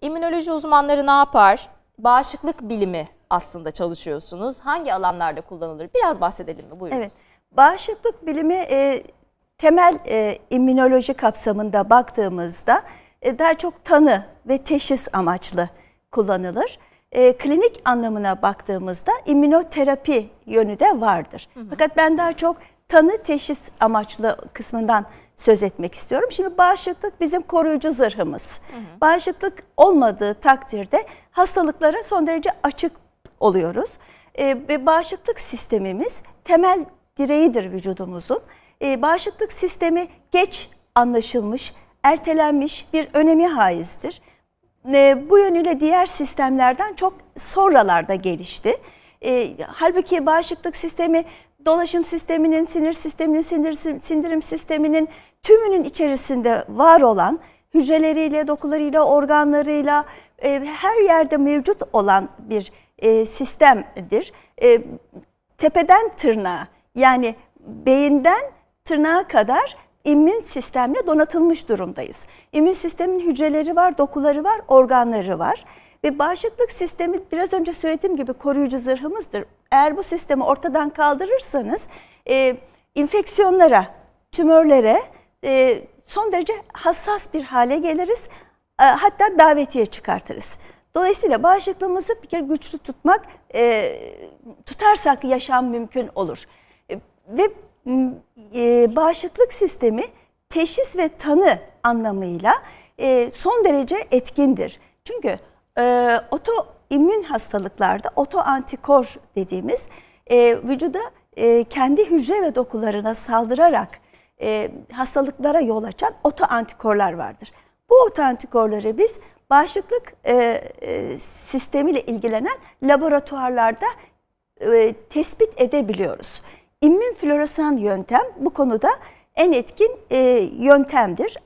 İmmünoloji uzmanları ne yapar? Bağışıklık bilimi aslında çalışıyorsunuz. Hangi alanlarda kullanılır? Biraz bahsedelim mi? Buyurun. Evet. Bağışıklık bilimi e, temel e, immünoloji kapsamında baktığımızda e, daha çok tanı ve teşhis amaçlı kullanılır. E, klinik anlamına baktığımızda immünoterapi yönü de vardır. Hı hı. Fakat ben daha çok tanı teşhis amaçlı kısmından söz etmek istiyorum. Şimdi bağışıklık bizim koruyucu zırhımız. Hı hı. Bağışıklık olmadığı takdirde hastalıklara son derece açık oluyoruz. E, ve bağışıklık sistemimiz temel direğidir vücudumuzun. E, bağışıklık sistemi geç anlaşılmış, ertelenmiş bir önemi haizdir. E, bu yönüyle diğer sistemlerden çok sonralarda gelişti. E, halbuki bağışıklık sistemi dolaşım sisteminin, sinir sisteminin, sindir, sindirim sisteminin tümünün içerisinde var olan hücreleriyle, dokularıyla, organlarıyla e, her yerde mevcut olan bir e, sistemdir. E, tepeden tırnağa yani beyinden tırnağa kadar immün sistemle donatılmış durumdayız. İmmün sistemin hücreleri var, dokuları var, organları var. Ve bağışıklık sistemi biraz önce söylediğim gibi koruyucu zırhımızdır. Eğer bu sistemi ortadan kaldırırsanız e, infeksiyonlara, tümörlere e, son derece hassas bir hale geliriz. E, hatta davetiye çıkartırız. Dolayısıyla bağışıklığımızı bir kere güçlü tutmak, e, tutarsak yaşam mümkün olur. E, ve e, bağışıklık sistemi teşhis ve tanı anlamıyla e, son derece etkindir. Çünkü e, otoimmün hastalıklarda otoantikor dediğimiz e, vücuda e, kendi hücre ve dokularına saldırarak e, hastalıklara yol açan otoantikorlar vardır. Bu otoantikorları biz bağışıklık e, e, sistemiyle ilgilenen laboratuvarlarda e, tespit edebiliyoruz. İmmün floresan yöntem bu konuda en etkin e, yöntemdir.